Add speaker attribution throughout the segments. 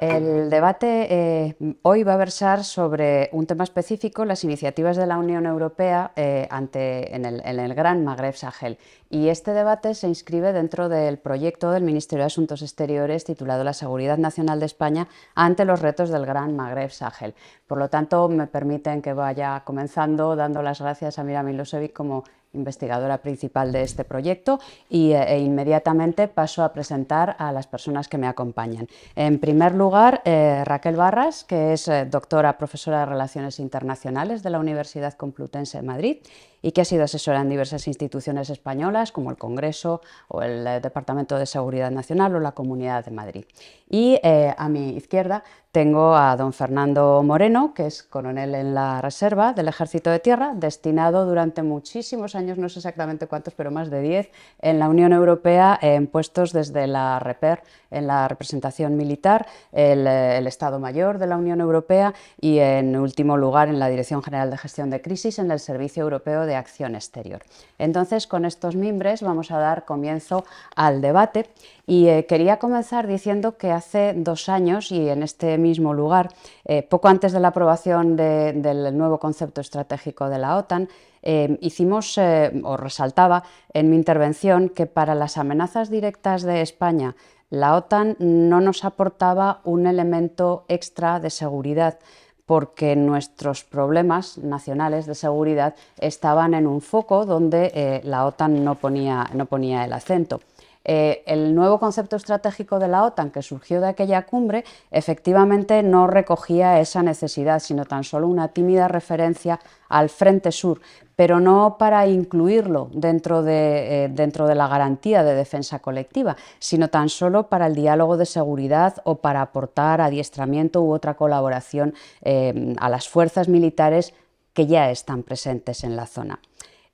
Speaker 1: El debate eh, hoy va a versar sobre un tema específico, las iniciativas de la Unión Europea eh, ante, en, el, Gran Magreb Sahel. Y este debate se inscribe dentro del proyecto del Ministerio de Asuntos Exteriores titulado La Seguridad Nacional de España ante los retos del Gran Magreb Sahel. Por lo tanto, me permiten que vaya comenzando dando las gracias a Mira como investigadora principal de este proyecto y, eh, e inmediatamente paso a presentar a las personas que me acompañan. En primer lugar, eh, Raquel Barras, que es eh, doctora, profesora de Relaciones Internacionales de la Universidad Complutense de Madrid y que ha sido asesora en diversas instituciones españolas como el Congreso o el Departamento de Seguridad Nacional o la Comunidad de Madrid. Y a mi izquierda tengo a don Fernando Moreno, que es coronel en la reserva del Ejército de Tierra, destinado durante muchísimos años, no sé exactamente cuántos, pero más de 10, en la Unión Europea en puestos desde la REPER, en la representación militar, eh, el, Estado Mayor de la Unión Europea y en último lugar en la Dirección General de Gestión de Crisis en el Servicio Europeo de Acción Exterior. Entonces, con estos mimbres vamos a dar comienzo al debate y eh, quería comenzar diciendo que hace dos años y en este mismo lugar. Eh, poco antes de la aprobación del nuevo concepto estratégico de la OTAN, eh, hicimos eh, o resaltaba en mi intervención que para las amenazas directas de España la OTAN no nos aportaba un elemento extra de seguridad porque nuestros problemas nacionales de seguridad estaban en un foco donde la OTAN no no ponía el acento. Eh, el nuevo concepto estratégico de la OTAN que surgió de aquella cumbre efectivamente no recogía esa necesidad, sino tan solo una tímida referencia al Frente Sur, pero no para incluirlo dentro de, eh, dentro de la garantía de defensa colectiva, sino tan solo para el diálogo de seguridad o para aportar adiestramiento u otra colaboración eh, a las fuerzas militares que ya están presentes en la zona.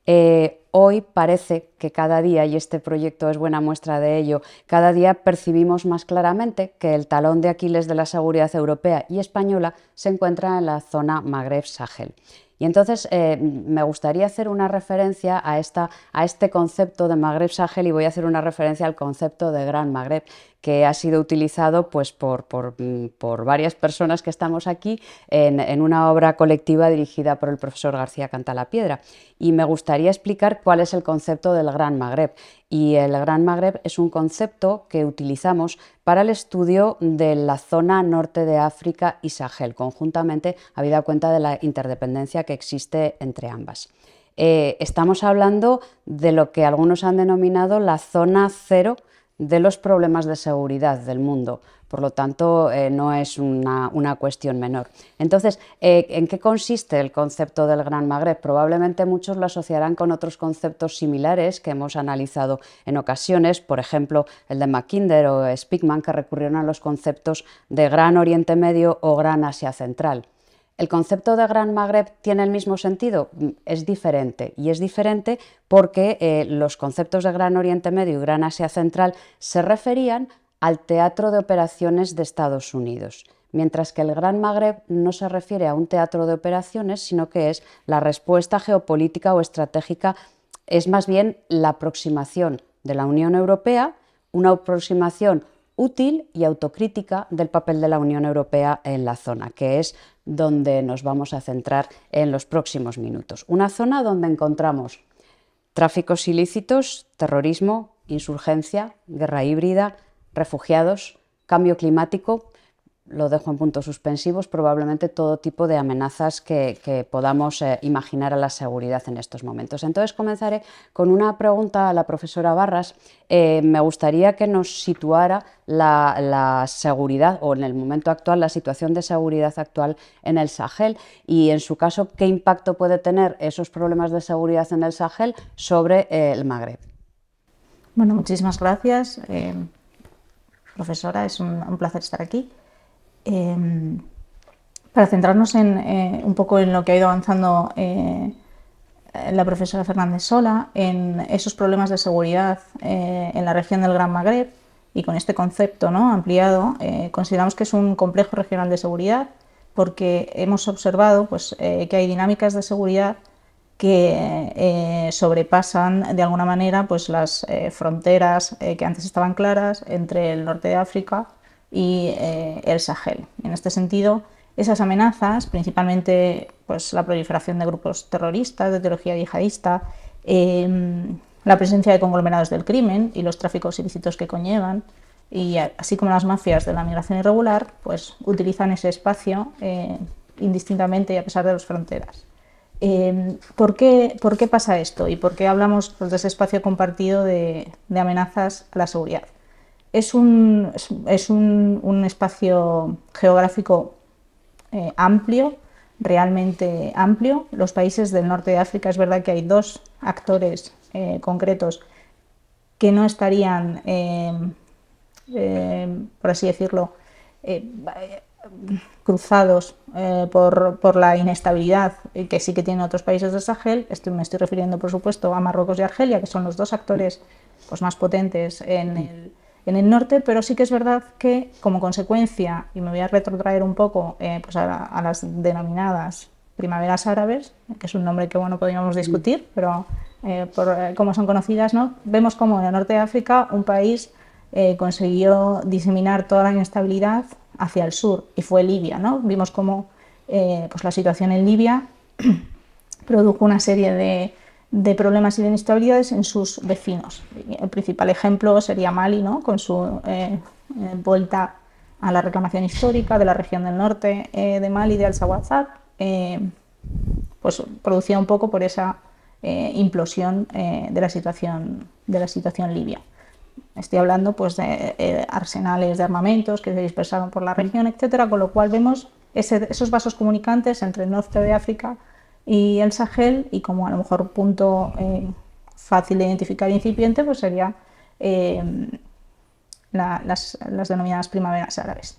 Speaker 1: Eh, hoy parece que cada día, y este proyecto es buena muestra de ello, cada día percibimos más claramente que el talón de Aquiles de la seguridad europea y española se encuentra en la zona Magreb-Sahel. Y entonces eh, me gustaría hacer una referencia a, esta, a este concepto de Magreb-Sahel y voy a hacer una referencia al concepto de Gran Magreb, que ha sido utilizado pues, por, varias personas que estamos aquí en, una obra colectiva dirigida por el profesor García Cantalapiedra. Y me gustaría explicar cuál es el concepto del Gran Magreb. Y el Gran Magreb es un concepto que utilizamos para el estudio de la zona norte de África y Sahel, conjuntamente habida cuenta de la interdependencia que existe entre ambas. Eh, estamos hablando de lo que algunos han denominado la zona cero de los problemas de seguridad del mundo. Por lo tanto, eh, no es una, cuestión menor. Entonces, eh, ¿en qué consiste el concepto del Gran Magreb? Probablemente muchos lo asociarán con otros conceptos similares que hemos analizado en ocasiones, por ejemplo, el de Mackinder o Spickman, que recurrieron a los conceptos de Gran Oriente Medio o Gran Asia Central. ¿El concepto de Gran Magreb tiene el mismo sentido? Es diferente y es diferente porque eh, los conceptos de Gran Oriente Medio y Gran Asia Central se referían al teatro de operaciones de Estados Unidos, mientras que el Gran Magreb no se refiere a un teatro de operaciones, sino que es la respuesta geopolítica o estratégica, es más bien la aproximación de la Unión Europea, una aproximación útil y autocrítica del papel de la Unión Europea en la zona, que es donde nos vamos a centrar en los próximos minutos. Una zona donde encontramos tráficos ilícitos, terrorismo, insurgencia, guerra híbrida, refugiados, cambio climático, lo dejo en puntos suspensivos, probablemente todo tipo de amenazas que, podamos eh, imaginar a la seguridad en estos momentos. Entonces comenzaré con una pregunta a la profesora Barras. Eh, me gustaría que nos situara la, seguridad o en el momento actual, la situación de seguridad actual en el Sahel y en su caso, qué impacto puede tener esos problemas de seguridad en el Sahel
Speaker 2: sobre eh, el Magreb. Bueno, muchísimas gracias. profesora, es un placer estar aquí. Em, para centrarnos en, eh, un poco en lo que ha ido avanzando eh, la profesora Fernández Sola, en esos problemas de seguridad eh, en la región del Gran Magreb y con este concepto ¿no? ampliado, consideramos que es un complejo regional de seguridad porque hemos observado pues, que hay dinámicas de seguridad que sobrepasan de alguna manera pues, las fronteras que antes estaban claras entre el norte de África y eh, el Sahel. En este sentido, esas amenazas, principalmente pues, la proliferación de grupos terroristas, de teología yihadista, em, la presencia de conglomerados del crimen y los tráficos ilícitos que conllevan, y así como las mafias de la migración irregular, pues utilizan ese espacio eh, indistintamente y a pesar de las fronteras. Em, ¿por, qué, pasa esto y por qué hablamos pues, de ese espacio compartido de amenazas a la seguridad? es un, espacio geográfico eh, amplio, realmente amplio. Los países del norte de África es verdad que hay dos actores eh, concretos que no estarían, em, em, por así decirlo, eh, cruzados por, la inestabilidad que sí que tienen otros países del Sahel. Estoy, me estoy refiriendo, por supuesto, a Marruecos y Argelia, que son los dos actores pues, más potentes en el en el norte, pero sí que es verdad que como consecuencia, y me voy a retrotraer un poco eh, pues a, las denominadas primaveras árabes, que es un nombre que bueno podríamos discutir, pero eh, por eh, cómo son conocidas, ¿no? vemos como en el norte de África un país eh, consiguió diseminar toda la inestabilidad hacia el sur, y fue Libia. ¿no? Vimos cómo pues la situación en Libia produjo una serie de de problemas y de inestabilidades en sus vecinos. El principal ejemplo sería Mali, ¿no? con su eh, eh, vuelta a la reclamación histórica de la región del norte eh, de Mali, de Al-Sawazat, pues producida un poco por esa implosión de, la situación, de la situación libia. Estoy hablando pues, de arsenales de armamentos que se dispersaron por la región, etcétera, con lo cual vemos esos vasos comunicantes entre el norte de África y el Sahel, y como a lo mejor punto eh, fácil de identificar incipiente, pues serían eh, las, denominadas primaveras árabes.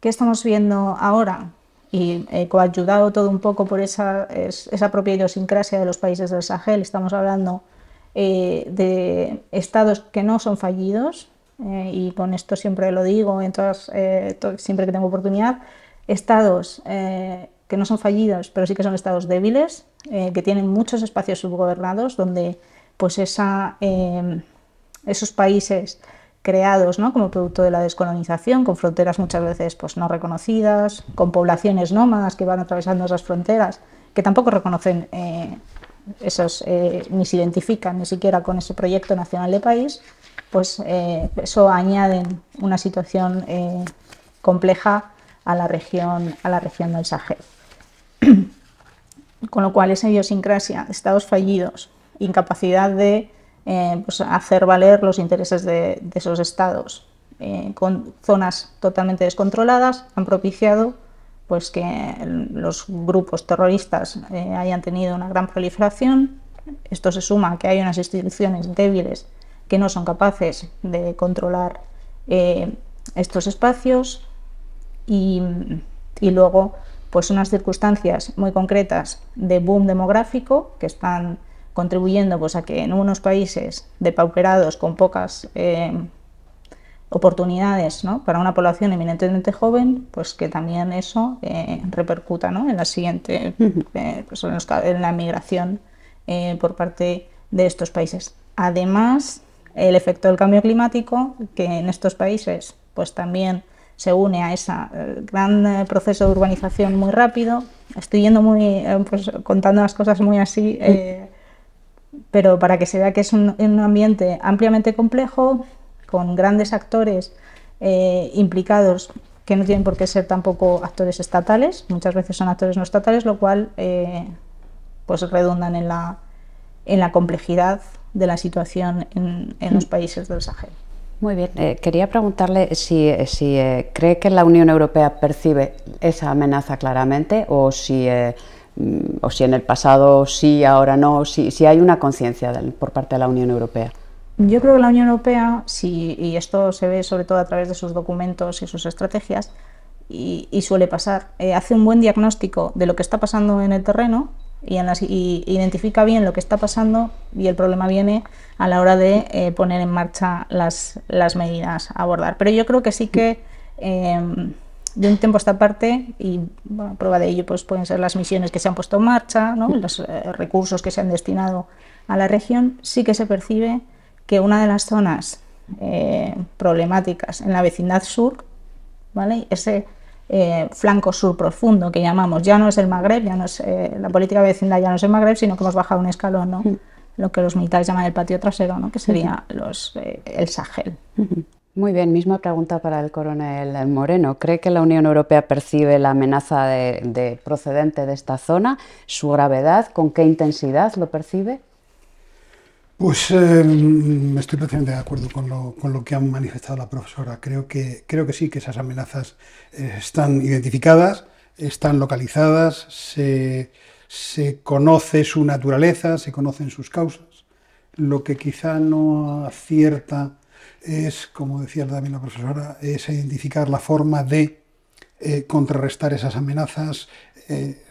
Speaker 2: ¿Qué estamos viendo ahora? Y eh, coayudado todo un poco por esa, propia idiosincrasia de los países del Sahel, estamos hablando de estados que no son fallidos, y con esto siempre lo digo, en siempre que tengo oportunidad, estados que no son fallidos, pero sí que son estados débiles, eh, que tienen muchos espacios subgobernados, donde pues em, esos países creados como producto de la descolonización, con fronteras muchas veces pues, no reconocidas, con poblaciones nómadas que van atravesando esas fronteras, que tampoco reconocen eh, esos, eh, ni se identifican ni siquiera con ese proyecto nacional de país, pues eso añaden una situación compleja a la región, a la región del Sahel. Con lo cual, esa idiosincrasia, estados fallidos, incapacidad de eh, pues, hacer valer los intereses de, esos estados, eh, con zonas totalmente descontroladas, han propiciado pues que los grupos terroristas eh, hayan tenido una gran proliferación. Esto se suma a que hay unas instituciones débiles que no son capaces de controlar estos espacios y luego pues unas circunstancias muy concretas de boom demográfico que están contribuyendo pues, a que en unos países depauperados con pocas eh, oportunidades para una población eminentemente joven, pues que también eso eh, repercuta en la siguiente, eh, pues, en, en, la migración por parte de estos países. Además, el efecto del cambio climático, que en estos países pues también se une a ese eh, gran eh, proceso de urbanización muy rápido. Estoy yendo muy, eh, pues, contando las cosas muy así, pero para que se vea que es un, ambiente ampliamente complejo, con grandes actores implicados que no tienen por qué ser tampoco actores estatales, muchas veces son actores no estatales, lo cual pues redundan en la, en la complejidad de la situación en, en los mm. países del Sahel. Muy bien, eh, quería preguntarle
Speaker 1: si, eh, eh, cree que la Unión Europea percibe esa amenaza claramente o si, mm, en el pasado sí, ahora no, si, hay una conciencia por parte de la Unión Europea.
Speaker 2: Yo creo que la Unión Europea, y esto se ve sobre todo a través de sus documentos y sus estrategias, y, y suele pasar, hace un buen diagnóstico de lo que está pasando en el terreno y, identifica bien lo que está pasando y el problema viene a la hora de eh, poner en marcha las, las, medidas a abordar. Pero yo creo que sí que em, de un tiempo a esta parte, y prueba de ello pues, pueden ser las misiones que se han puesto en marcha, los eh, recursos que se han destinado a la región, sí que se percibe que una de las zonas eh, problemáticas en la vecindad sur, ¿vale? ese eh, flanco sur profundo que llamamos. Ya no es el Magreb, ya no es eh, la política vecindad, ya no es el Magreb, sino que hemos bajado un escalón, ¿no? Mm. lo que los militares llaman el patio trasero, que mm. sería los, eh, el Sahel. Muy bien, misma pregunta
Speaker 1: para el coronel Moreno. ¿Cree que la Unión Europea percibe la amenaza de procedente de esta zona? ¿Su gravedad? ¿Con qué intensidad lo percibe?
Speaker 3: Pues em, me estoy prácticamente de acuerdo con lo, con lo, que ha manifestado la profesora. Creo que, creo que sí, que esas amenazas eh, están identificadas, están localizadas, se, conoce su naturaleza, se conocen sus causas. Lo que quizá no acierta es, como decía también la profesora, es identificar la forma de eh, contrarrestar esas amenazas, eh,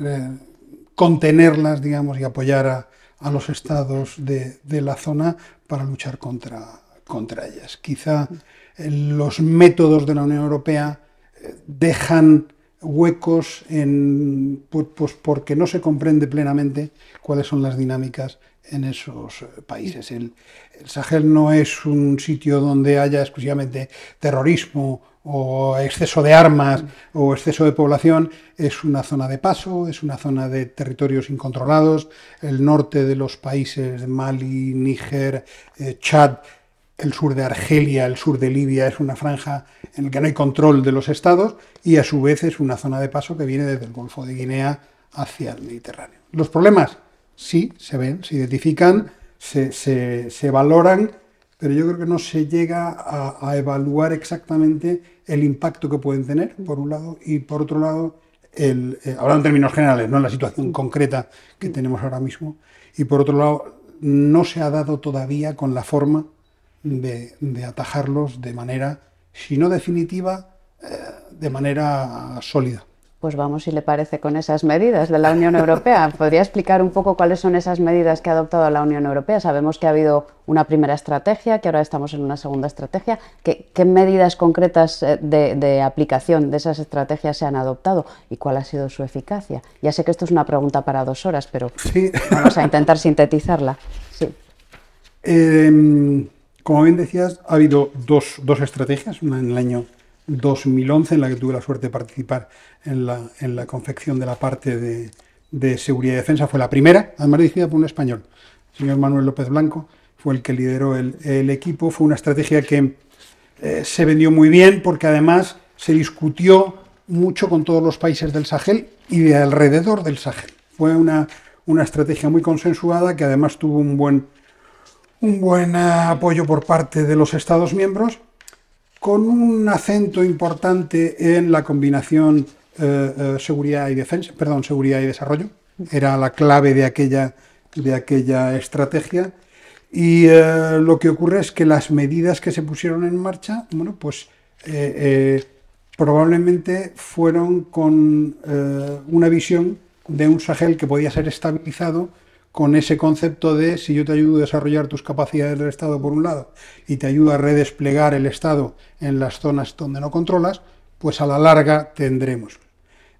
Speaker 3: contenerlas, digamos, y apoyar a, a los estados de, la zona para luchar contra, contra ellas. Quizá eh, los métodos de la Unión Europea eh, dejan huecos en, pues, pues, porque no se comprende plenamente cuáles son las dinámicas en esos eh, países. el, Sahel no es un sitio donde haya exclusivamente terrorismo o exceso de armas o exceso de población, es una zona de paso, es una zona de territorios incontrolados. El norte de los países de Mali, Níger, eh, Chad, el sur de Argelia, el sur de Libia, es una franja en la que no hay control de los estados y a su vez es una zona de paso que viene desde el Golfo de Guinea hacia el Mediterráneo. Los problemas sí se ven, se identifican, se, se valoran pero yo creo que no se llega a, evaluar exactamente el impacto que pueden tener, mm. por un lado, y por otro lado, el, eh, hablando en términos generales, no en la situación mm. concreta que mm. tenemos ahora mismo, y por otro lado, no se ha dado todavía con la forma de, atajarlos de manera, si no definitiva, eh, de manera sólida.
Speaker 1: Pues vamos, si le parece, con
Speaker 3: esas medidas
Speaker 1: de la Unión Europea. ¿Podría explicar un poco cuáles son esas medidas que ha adoptado la Unión Europea? Sabemos que ha habido una primera estrategia, que ahora estamos en una segunda estrategia. ¿Qué, medidas concretas eh, de, aplicación de esas estrategias se han adoptado y cuál ha sido su eficacia? Ya sé que esto es una pregunta para dos horas, pero vamos a intentar sintetizarla.
Speaker 3: Sí. Em, como bien decías, ha habido dos, dos estrategias, una en el año 2011, en la que tuve la suerte de participar en la, confección de la parte de, seguridad y defensa. Fue la primera, además dirigida por un español, el señor Manuel López Blanco, fue el que lideró el, equipo. Fue una estrategia que eh, se vendió muy bien porque además se discutió mucho con todos los países del Sahel y de alrededor del Sahel. Fue una, una estrategia muy consensuada que además tuvo un buen, un buen ah, apoyo por parte de los Estados miembros con un acento importante en la combinación eh, eh, seguridad y defensa, perdón, seguridad y desarrollo. Era la clave de aquella, de aquella estrategia. Y eh, lo que ocurre es que las medidas que se pusieron en marcha, bueno, pues probablemente fueron con una visión de un Sahel que podía ser estabilizado con ese concepto de si yo te ayudo a desarrollar tus capacidades del Estado por un lado y te ayudo a redesplegar el Estado en las zonas donde no controlas, pues a la larga tendremos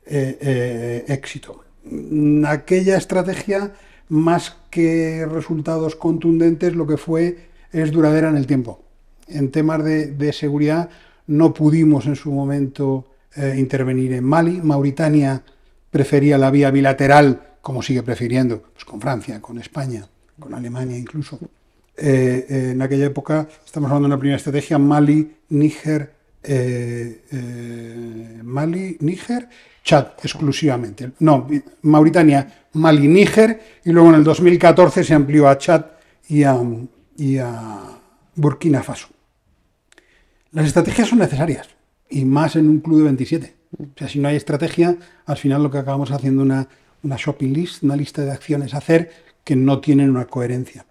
Speaker 3: eh, eh, éxito. Mm, aquella estrategia, más que resultados contundentes, lo que fue es duradera en el tiempo. En temas de, seguridad no pudimos en su momento eh, intervenir en Mali. Mauritania prefería la vía bilateral como sigue prefiriendo, pues con Francia, con España, con Alemania incluso. Eh, eh, en aquella época estamos hablando de una primera estrategia Mali, Níger, eh, Mali, Níger, Chad exclusivamente. No, Mauritania, Mali, Níger y luego en el 2014 se amplió a Chad y a, Burkina Faso. Las estrategias son necesarias y más en un club de 27. O sea, si no hay estrategia, al final lo que acabamos haciendo una una shopping list, una lista de acciones a hacer que no tienen una coherencia.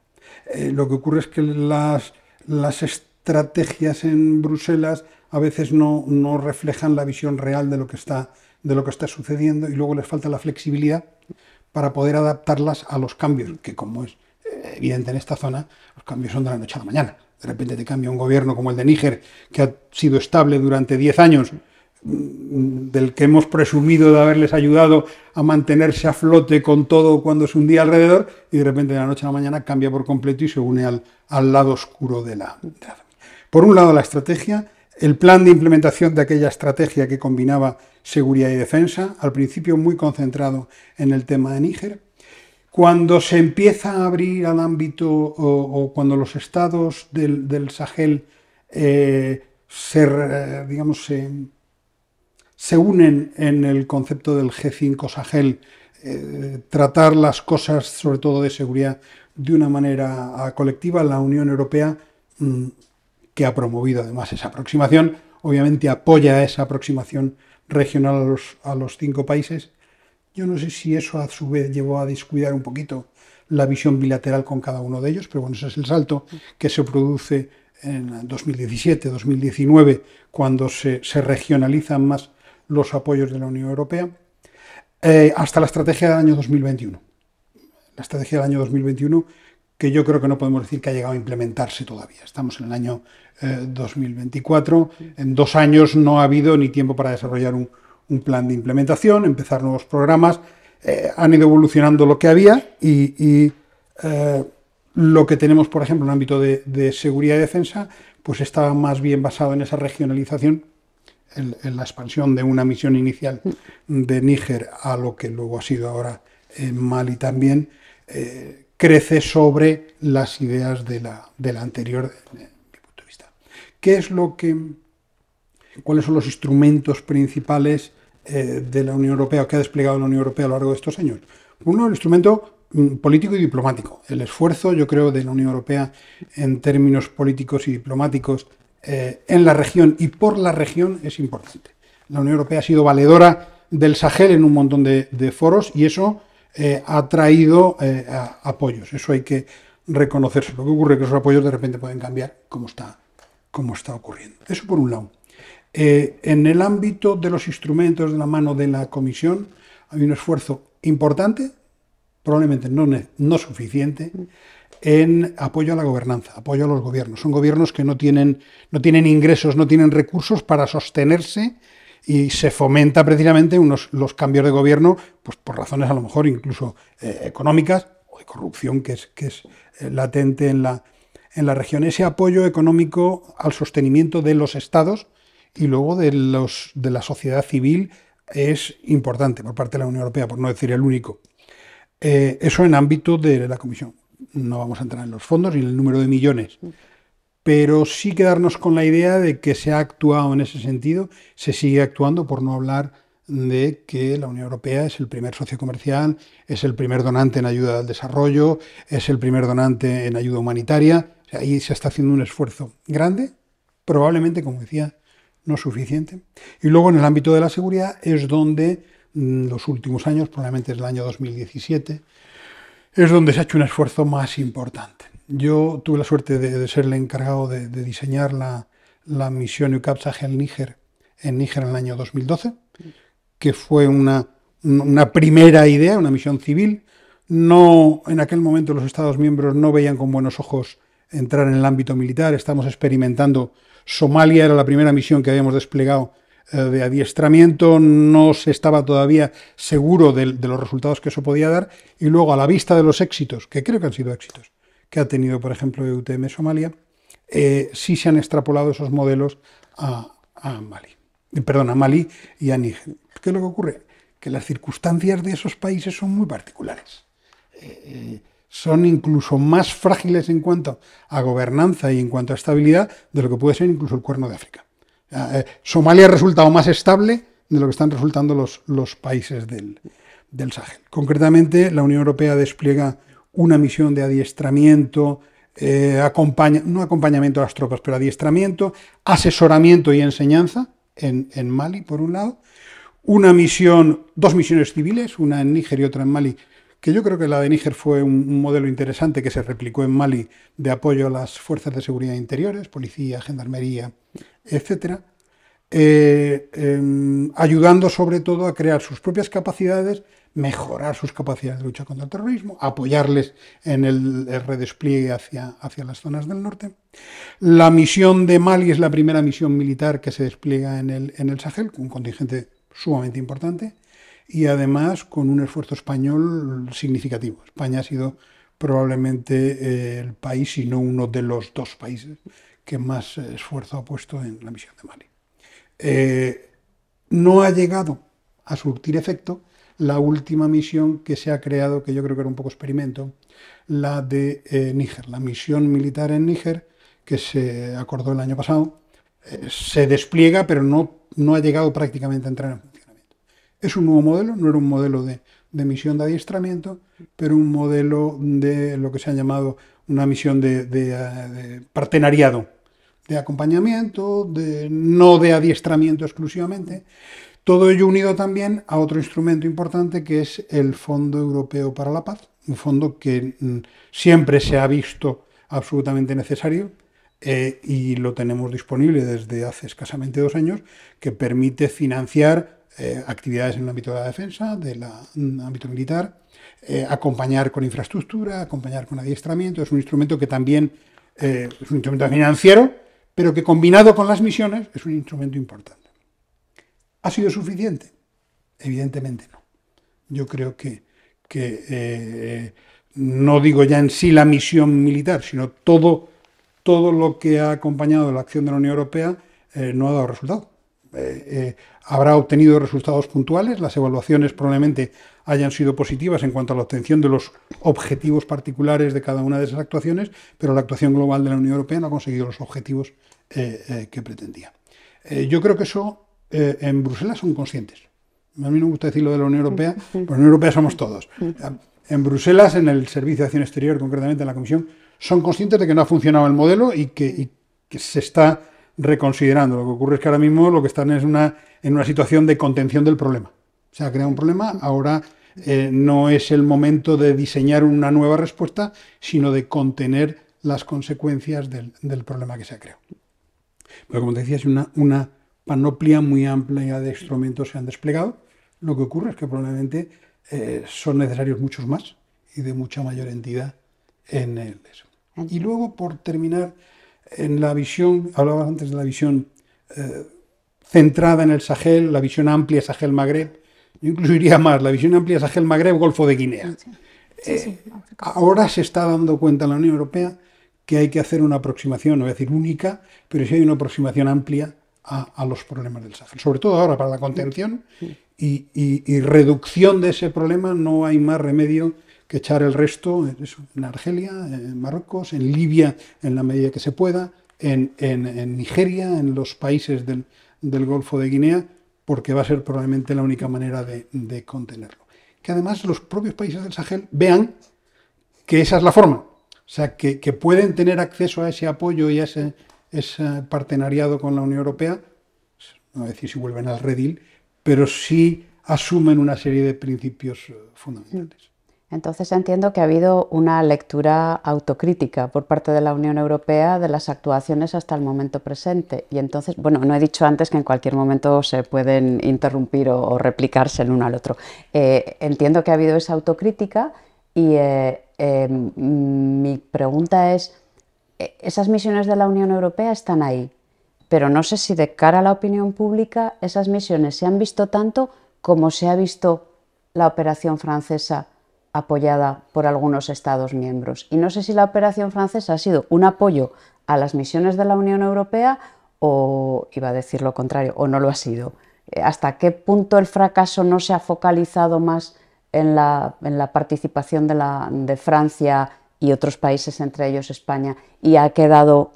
Speaker 3: Eh, lo que ocurre es que las, las estrategias en Bruselas a veces no, no, reflejan la visión real de lo, que está, de lo que está sucediendo y luego les falta la flexibilidad para poder adaptarlas a los cambios, que como es eh, evidente en esta zona, los cambios son de la noche a la mañana. De repente te cambia un gobierno como el de Níger, que ha sido estable durante 10 años, del que hemos presumido de haberles ayudado a mantenerse a flote con todo cuando es un día alrededor, y de repente de la noche a la mañana cambia por completo y se une al, al lado oscuro de la, Por un lado, la estrategia, el plan de implementación de aquella estrategia que combinaba seguridad y defensa, al principio muy concentrado en el tema de Níger. Cuando se empieza a abrir al ámbito o, cuando los estados del, Sahel eh, digamos, se, se unen en el concepto del G5 Sahel, eh, tratar las cosas, sobre todo de seguridad, de una manera colectiva. La Unión Europea, mm, que ha promovido además esa aproximación, obviamente apoya esa aproximación regional a los, cinco países. Yo no sé si eso a su vez llevó a descuidar un poquito la visión bilateral con cada uno de ellos, pero bueno, ese es el salto que se produce en 2017, 2019, cuando se, se regionalizan más los apoyos de la Unión Europea, eh, hasta la estrategia del año 2021. La estrategia del año 2021 que yo creo que no podemos decir que ha llegado a implementarse todavía. Estamos en el año 2024. Eh, en dos años no ha habido ni tiempo para desarrollar un, plan de implementación, empezar nuevos programas. Eh, han ido evolucionando lo que había y, lo que tenemos, por ejemplo, en el ámbito de, de seguridad y defensa, pues estaba más bien basado en esa regionalización en la expansión de una misión inicial de Níger a lo que luego ha sido ahora en eh, Mali también, eh, crece sobre las ideas de la, anterior, punto de vista. ¿Qué es lo que, ¿Cuáles son los instrumentos principales eh, de la Unión Europea, que ha desplegado la Unión Europea a lo largo de estos años? Uno, el instrumento mm, político y diplomático. El esfuerzo, yo creo, de la Unión Europea en términos políticos y diplomáticos eh, en la región y por la región es importante. La Unión Europea ha sido valedora del Sahel en un montón de, foros y eso eh, ha traído eh, apoyos. Eso hay que reconocerse. Lo que ocurre es que esos apoyos de repente pueden cambiar como está, como está ocurriendo. Eso por un lado. en el ámbito de los instrumentos de la mano de la Comisión hay un esfuerzo importante, probablemente no, no suficiente en apoyo a la gobernanza, apoyo a los gobiernos. Son gobiernos que no tienen, no tienen ingresos, no tienen recursos para sostenerse y se fomenta precisamente unos, los cambios de gobierno pues por razones a lo mejor incluso eh, económicas o de corrupción que es, que es eh, latente en la, en la región. Ese apoyo económico al sostenimiento de los estados y luego de, los, de la sociedad civil es importante por parte de la Unión Europea, por no decir el único. Eh, eso en ámbito de la Comisión no vamos a entrar en los fondos ni en el número de millones, pero sí quedarnos con la idea de que se ha actuado en ese sentido, se sigue actuando, por no hablar de que la Unión Europea es el primer socio comercial, es el primer donante en ayuda al desarrollo, es el primer donante en ayuda humanitaria. ahí se está haciendo un esfuerzo grande, probablemente, como decía, no suficiente. Y luego en el ámbito de la seguridad es donde mm, los últimos años, probablemente es el año 2017, es donde se ha hecho un esfuerzo más importante. Yo tuve la suerte de, ser el encargado de, diseñar la, misión UCAP Sahel Níger en Níger en el año 2012, que fue una, una primera idea, una misión civil. No, en aquel momento los Estados miembros no veían con buenos ojos entrar en el ámbito militar. Estamos experimentando. Somalia era la primera misión que habíamos desplegado eh, de adiestramiento no se estaba todavía seguro de, los resultados que eso podía dar, y luego a la vista de los éxitos, que creo que han sido éxitos, que ha tenido, por ejemplo, e UTM Somalia, eh, sí se han extrapolado esos modelos a, Mali. Eh, perdón, a Mali y a Níger. ¿Qué es lo que ocurre? Que las circunstancias de esos países son muy particulares. son incluso más frágiles en cuanto a gobernanza y en cuanto a estabilidad de lo que puede ser incluso el cuerno de África. Eh, eh, Somalia ha resultado más estable de lo que están resultando los, países del, Sahel. Concretamente, la Unión Europea despliega una misión de adiestramiento, eh, no acompañamiento a las tropas, pero adiestramiento, asesoramiento y enseñanza en, en Mali, por un lado. Una misión, dos misiones civiles, una en Níger y otra en Mali, que yo creo que la de Níger fue un, modelo interesante que se replicó en Mali de apoyo a las fuerzas de seguridad interiores, policía, gendarmería, etcétera, eh, em, ayudando sobre todo a crear sus propias capacidades, mejorar sus capacidades de lucha contra el terrorismo, apoyarles en el, redespliegue hacia, las zonas del norte. La misión de Mali es la primera misión militar que se despliega en el, en el Sahel, un contingente sumamente importante y además con un esfuerzo español significativo. España ha sido probablemente eh, el país, si no uno de los dos países que más eh, esfuerzo ha puesto en la misión de Mali.
Speaker 2: Eh,
Speaker 3: no ha llegado a surtir efecto la última misión que se ha creado, que yo creo que era un poco experimento, la de eh, Níger, la misión militar en Níger, que se acordó el año pasado, se despliega, pero no, no ha llegado prácticamente a entrar en funcionamiento. Es un nuevo modelo, no era un modelo de, misión de adiestramiento, pero un modelo de lo que se ha llamado una misión de partenariado de acompañamiento, no de adiestramiento exclusivamente. Todo ello unido también a otro instrumento importante que es el Fondo Europeo para la Paz, un fondo que mm, siempre se ha visto absolutamente necesario eh, y lo tenemos disponible desde hace escasamente dos años, que permite financiar eh, actividades en el ámbito de la defensa, del mm, ámbito militar, eh, acompañar con infraestructura, acompañar con adiestramiento. Es un instrumento que también es un instrumento financiero, pero que combinado con las misiones es un instrumento importante. ¿Ha sido suficiente? Evidentemente no. Yo creo que, que eh, no digo ya en sí la misión militar, sino todo, todo lo que ha acompañado la acción de la Unión Europea eh, no ha dado resultado. Eh, eh, habrá obtenido resultados puntuales, las evaluaciones probablemente hayan sido positivas en cuanto a la obtención de los objetivos particulares de cada una de esas actuaciones, pero la actuación global de la Unión Europea no ha conseguido los objetivos eh, que pretendía. yo creo que eso en Bruselas son conscientes. A mí no me gusta decir lo de la Unión Europea, pero la Unión Europea somos todos. En Bruselas, en el Servicio de Acción Exterior, concretamente en la Comisión, son conscientes de que no ha funcionado el modelo y que se está reconsiderando. Lo que ocurre es que ahora mismo lo que están es una, en una situación de contención del problema. Se ha creado un problema, ahora eh, no es el momento de diseñar una nueva respuesta, sino de contener las consecuencias del, problema que se ha creado. Pero como te decía, es una, una panoplia muy amplia de instrumentos se han desplegado. Lo que ocurre es que probablemente eh, son necesarios muchos más y de mucha mayor entidad en el eso. Y luego, por terminar, en la visión, hablabas antes de la visión eh, centrada en el Sahel, la visión amplia Sahel-Magreb, yo incluso iría más, la visión amplia Sahel-Magreb, Golfo de Guinea. Eh, ahora se está dando cuenta en la Unión Europea que hay que hacer una aproximación, no voy a decir única, pero sí hay una aproximación amplia a, los problemas del Sahel, sobre todo ahora para la contención y reducción de ese problema no hay más remedio que echar el resto en Argelia, en Marruecos, en Libia en la medida que se pueda, en, Nigeria, en los países del, Golfo de Guinea, porque va a ser probablemente la única manera de, contenerlo. Que además los propios países del Sahel vean que esa es la forma, o sea, que, pueden tener acceso a ese apoyo y a ese, ese, partenariado con la Unión Europea, no decir si vuelven al redil, pero sí asumen una serie de principios eh, fundamentales.
Speaker 1: Entonces entiendo que ha habido una lectura autocrítica por parte de la Unión Europea de las actuaciones hasta el momento presente. Y entonces, bueno, no he dicho antes que en cualquier momento se pueden interrumpir o, replicarse el uno al otro. Eh, entiendo que ha habido esa autocrítica y eh, em, mi pregunta es, eh, esas misiones de la Unión Europea están ahí, pero no sé si de cara a la opinión pública esas misiones se han visto tanto como se ha visto la operación francesa apoyada por algunos Estados miembros. Y no sé si la operación francesa ha sido un apoyo a las misiones de la Unión Europea o, iba a decir lo contrario, o no lo ha sido. Eh, ¿Hasta qué punto el fracaso no se ha focalizado más en la, participación de, Francia y otros países, entre ellos España, y ha quedado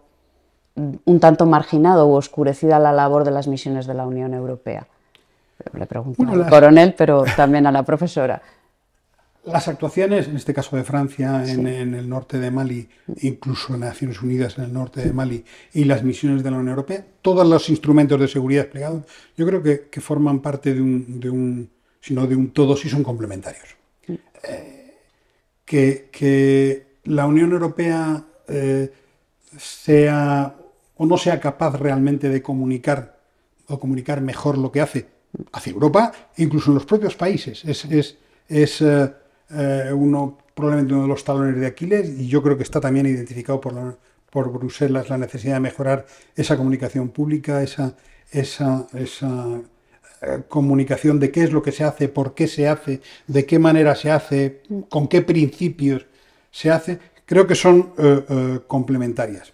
Speaker 1: un tanto marginado o oscurecida la labor de las misiones de la Unión Europea? Le pregunto al coronel, pero también a la profesora.
Speaker 3: Las actuaciones, en este caso de Francia, en, el norte de Mali, incluso en Naciones Unidas en el norte de Mali, y las misiones de la Unión Europea, todos los instrumentos de seguridad desplegados, yo creo que, forman parte de un, de un, sino de un todo, si son complementarios. Eh, que, la Unión Europea eh, sea o no sea capaz realmente de comunicar o comunicar mejor lo que hace hacia Europa, incluso en los propios países, es, es, eh, eh, uno, probablemente uno de los talones de Aquiles, y yo creo que está también identificado por, Bruselas la necesidad de mejorar esa comunicación pública, esa, esa, eh, comunicación de qué es lo que se hace, por qué se hace, de qué manera se hace, con qué principios se hace, creo que son eh, complementarias.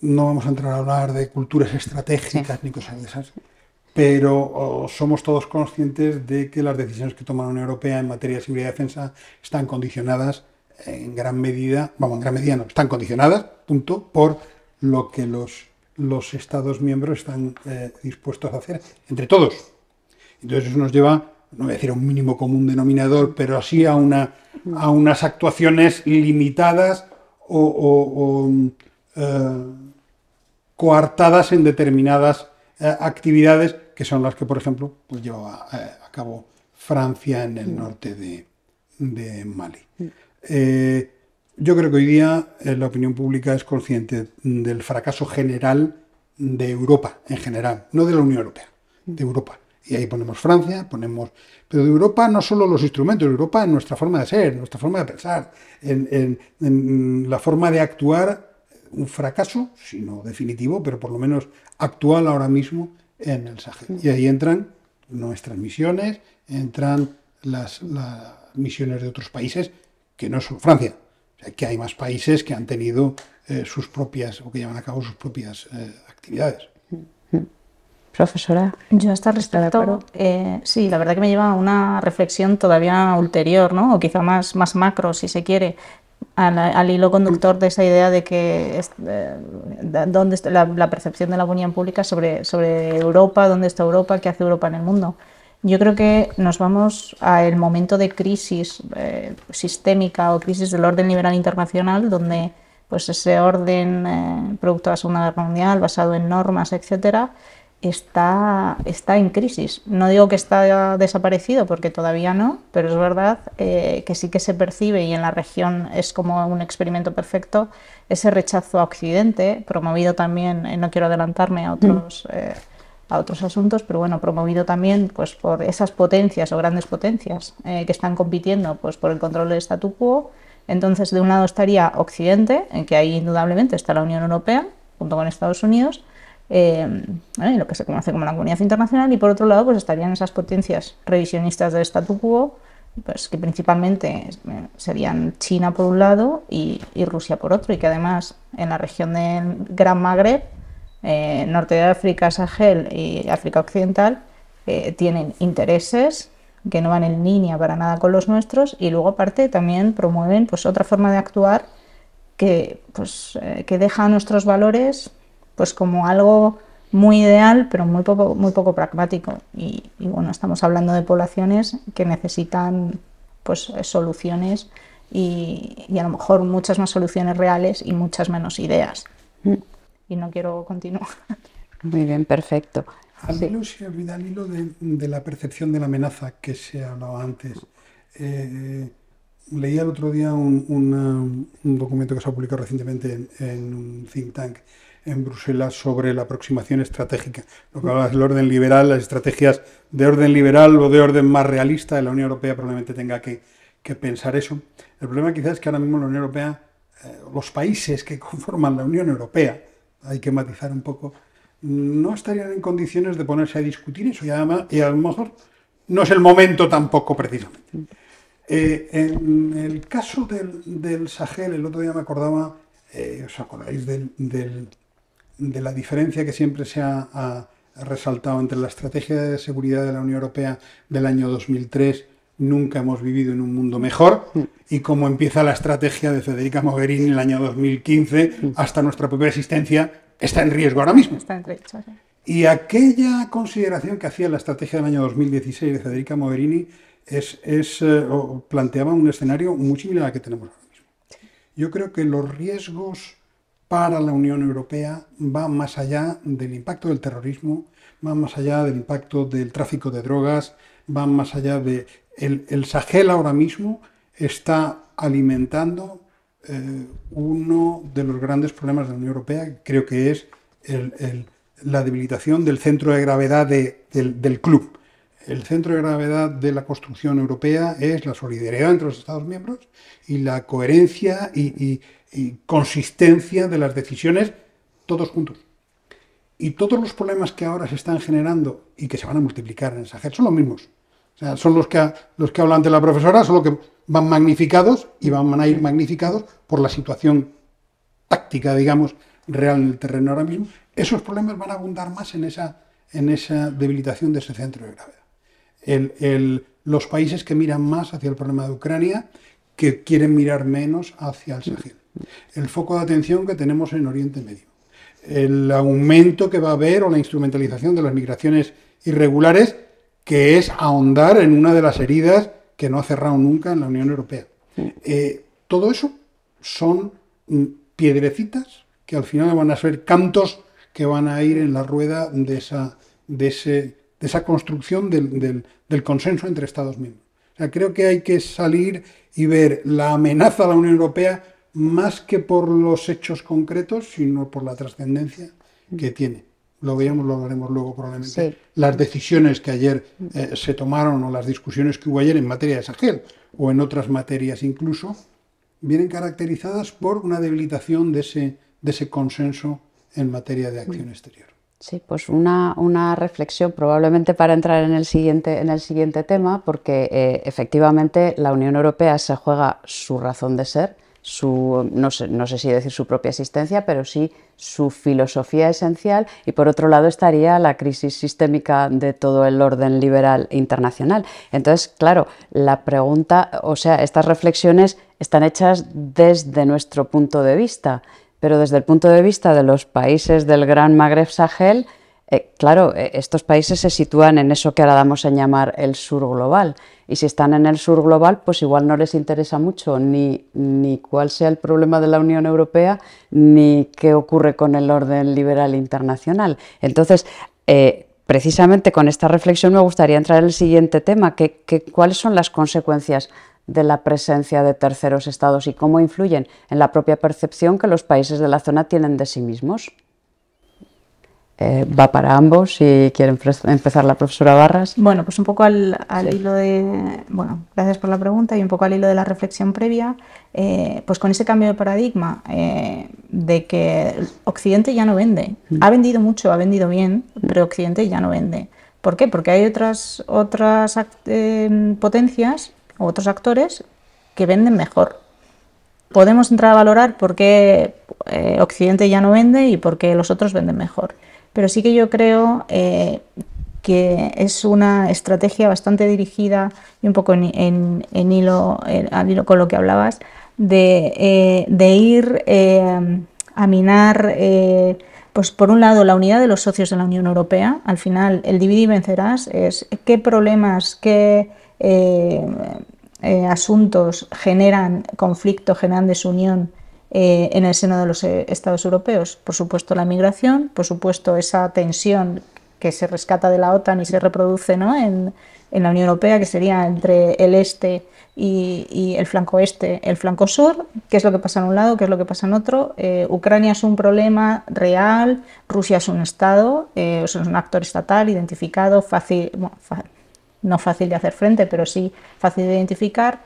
Speaker 3: no vamos a entrar a hablar de culturas estratégicas ni cosas de esas pero somos todos conscientes de que las decisiones que toma la Unión Europea en materia de seguridad y defensa están condicionadas en gran medida, vamos, en gran medida no, están condicionadas, punto, por lo que los, Estados miembros están eh, dispuestos a hacer entre todos. Entonces eso nos lleva, no voy a decir a un mínimo común denominador, pero así a, una, a unas actuaciones limitadas o, eh, coartadas en determinadas eh, actividades que son las que, por ejemplo, pues llevaba eh, a cabo Francia en el mm. norte de, Mali. Mm. Eh, yo creo que hoy día eh, la opinión pública es consciente del fracaso general de Europa, en general, no de la Unión Europea, mm. de Europa. Y ahí ponemos Francia, ponemos... Pero de Europa no solo los instrumentos, de Europa en nuestra forma de ser, nuestra forma de pensar, en, la forma de actuar, un fracaso, si no definitivo, pero por lo menos actual ahora mismo en el Sahel. Y ahí entran nuestras misiones, entran las, misiones de otros países que no son Francia. que hay más países que han tenido eh, sus propias o que llevan a cabo sus propias eh, actividades.
Speaker 2: Profesora. Yo hasta respecto, eh, sí, la verdad que me lleva a una reflexión todavía ulterior, ¿no? o quizá más, más macro, si se quiere, al, hilo conductor de esa idea de que eh, dónde está la, percepción de la opinión pública sobre, Europa, dónde está Europa, qué hace Europa en el mundo. Yo creo que nos vamos al momento de crisis eh, sistémica o crisis del orden liberal internacional, donde pues ese orden eh, producto de la Segunda Guerra Mundial, basado en normas, etcétera, está, está en crisis. No digo que está desaparecido, porque todavía no, pero es verdad eh, que sí que se percibe, y en la región es como un experimento perfecto, ese rechazo a Occidente, promovido también, eh, no quiero adelantarme a otros... Mm. Eh, a otros asuntos, pero bueno, promovido también pues, por esas potencias o grandes potencias que están compitiendo pues, por el control del statu quo. Entonces, de un lado estaría Occidente, en que ahí indudablemente está la Unión Europea, junto con Estados Unidos, eh, y lo que se conoce como la comunidad internacional, y por otro lado, pues estarían esas potencias revisionistas del statu quo, pues que principalmente eh, serían China por un lado y, Rusia por otro, y que además en la región del Gran Magreb, eh, norte de África, Sahel y África Occidental, tienen intereses que no van en línea para nada con los nuestros y luego aparte también promueven pues otra forma de actuar que, pues, que deja nuestros valores pues como algo muy ideal, pero muy poco, muy poco pragmático. Y, bueno, estamos hablando de poblaciones que necesitan pues soluciones y, a lo mejor muchas más soluciones reales y muchas menos ideas. Mm. Y no quiero continuar.
Speaker 1: Muy bien, perfecto.
Speaker 3: A mí hilo de, la percepción de la amenaza que se hablaba antes. Eh, eh, el otro día un, documento que se ha publicado recientemente en un think tank en Bruselas sobre la aproximación estratégica. Lo que hablas del orden liberal, las estrategias de orden liberal o de orden más realista de la Unión Europea probablemente tenga que, pensar eso. El problema quizás es que ahora mismo la Unión Europea, eh, los países que conforman la Unión Europea, hay que matizar un poco, no estarían en condiciones de ponerse a discutir eso y, además, y a lo mejor no es el momento tampoco precisamente. Eh, en el caso del, del, Sahel, el otro día me acordaba, eh, ¿os acordáis del, del de la diferencia que siempre se ha, resaltado entre la estrategia de seguridad de la Unión Europea del año 2003, nunca hemos vivido en un mundo mejor, y cómo empieza la estrategia de Federica Mogherini en el año 2015, hasta nuestra propia existencia está en riesgo ahora mismo. Está en Y aquella consideración que hacía la estrategia del año 2016 de Federica Mogherini es, eh, planteaba un escenario muy similar al que tenemos ahora mismo. Yo creo que los riesgos para la Unión Europea va más allá del impacto del terrorismo, va más allá del impacto del tráfico de drogas, va más allá de... El, Sahel ahora mismo está alimentando eh, uno de los grandes problemas de la Unión Europea, creo que es la debilitación del centro de gravedad del, club. El centro de gravedad de la construcción europea es la solidaridad entre los Estados miembros y la coherencia y consistencia de las decisiones todos juntos. Y todos los problemas que ahora se están generando y que se van a multiplicar en esa Sahel son los mismos. son los que, los que habla la profesora, son los que van magnificados y van a ir magnificados por la situación táctica, digamos, real en el terreno ahora mismo. Esos problemas van a abundar más en esa, en esa debilitación de ese centro de gravedad. los países que miran más hacia el problema de Ucrania, que quieren mirar menos hacia el Sahel el foco de atención que tenemos en Oriente Medio, el aumento que va a haber o la instrumentalización de las migraciones irregulares, que es ahondar en una de las heridas que no ha cerrado nunca en la Unión Europea. Eh, todo eso son mm, piedrecitas que al final van a ser cantos que van a ir en la rueda de esa, construcción del, consenso entre Estados miembros. creo que hay que salir y ver la amenaza a la Unión Europea más que por los hechos concretos, sino por la trascendencia que mm. tiene. Lo veremos, lo veremos luego probablemente. Las decisiones que ayer eh, se tomaron o las discusiones que hubo ayer en materia de Sahel o en otras materias incluso, vienen caracterizadas por una debilitación de ese, consenso en materia de acción mm. exterior.
Speaker 1: Sí, pues una, reflexión probablemente para entrar en el siguiente, tema, porque eh, efectivamente la Unión Europea se juega su razón de ser su, no sé, si decir su propia existencia, pero sí su filosofía esencial y por otro lado estaría la crisis sistémica de todo el orden liberal internacional. Entonces, claro, la pregunta, o sea, estas reflexiones están hechas desde nuestro punto de vista, pero desde el punto de vista de los países del Gran Magreb Sahel, eh, claro, eh, estos países se sitúan en eso que ahora damos en llamar el sur global. Y si están en el sur global, pues igual no les interesa mucho ni, cuál sea el problema de la Unión Europea, ni qué ocurre con el orden liberal internacional. Entonces, eh, precisamente con esta reflexión me gustaría entrar en el siguiente tema, cuáles son las consecuencias de la presencia de terceros estados y cómo influyen en la propia percepción que los países de la zona tienen de sí mismos. Eh, va para ambos si quiere empezar la profesora Barras.
Speaker 2: Bueno, pues un poco al, hilo de, bueno, gracias por la pregunta y un poco al hilo de la reflexión previa, eh, pues con ese cambio de paradigma eh, de que Occidente ya no vende, mm. ha vendido mucho, ha vendido bien, mm. pero Occidente ya no vende. ¿Por qué? Porque hay otras, otras em, potencias o otros actores que venden mejor podemos entrar a valorar por qué Occidente ya no vende y por qué los otros venden mejor pero sí que yo creo eh, que es una estrategia bastante dirigida y un poco en, hilo, con lo que hablabas, de, eh, ir eh, a minar, pues por un lado, la unidad de los socios de la Unión Europea. Al final, el dividir y vencerás es qué problemas, qué... asuntos generan conflicto, generan desunión eh, en el seno de los eh, Estados europeos. Por supuesto, la migración, por supuesto, esa tensión que se rescata de la OTAN y se reproduce ¿no? en, en, la Unión Europea, que sería entre el este y, y, el flanco este, el flanco sur, qué es lo que pasa en un lado, qué es lo que pasa en otro. Eh, Ucrania es un problema real, Rusia es un Estado, es un actor estatal identificado, fácil, no fácil de hacer frente, pero sí fácil de identificar.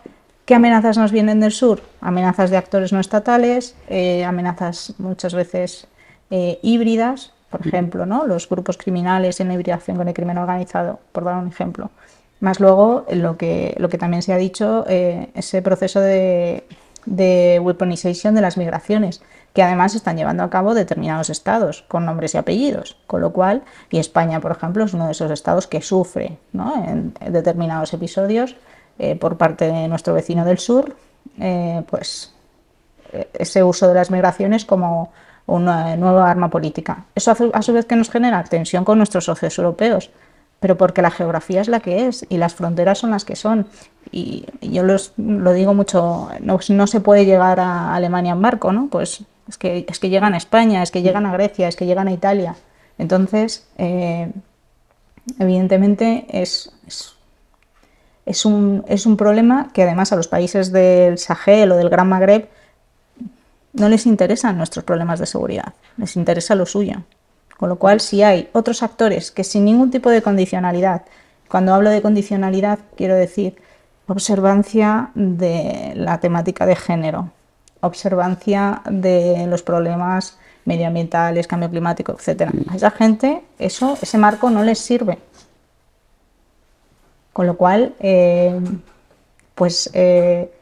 Speaker 2: ¿Qué amenazas nos vienen del sur? Amenazas de actores no estatales, eh, amenazas muchas veces eh, híbridas, por ejemplo, ¿no? los grupos criminales en la hibridación con el crimen organizado, por dar un ejemplo. Más luego, lo que, lo que también se ha dicho, eh, ese proceso de, de weaponization de las migraciones, que además están llevando a cabo determinados estados con nombres y apellidos, con lo cual, y España, por ejemplo, es uno de esos estados que sufre ¿no? en determinados episodios eh, por parte de nuestro vecino del sur, eh, pues eh, ese uso de las migraciones como una nueva arma política. Eso a su vez que nos genera tensión con nuestros socios europeos, pero porque la geografía es la que es y las fronteras son las que son. Y yo lo digo mucho, no, se puede llegar a Alemania en barco, ¿no? Pues es que, es que llegan a España, es que llegan a Grecia, es que llegan a Italia. Entonces, evidentemente es, es es un, es un problema que además a los países del Sahel o del Gran Magreb no les interesan nuestros problemas de seguridad, les interesa lo suyo. Con lo cual, si hay otros actores que sin ningún tipo de condicionalidad, cuando hablo de condicionalidad quiero decir observancia de la temática de género, observancia de los problemas medioambientales, cambio climático, etc. A esa gente eso, ese marco no les sirve. Con lo cual, eh, pues eh,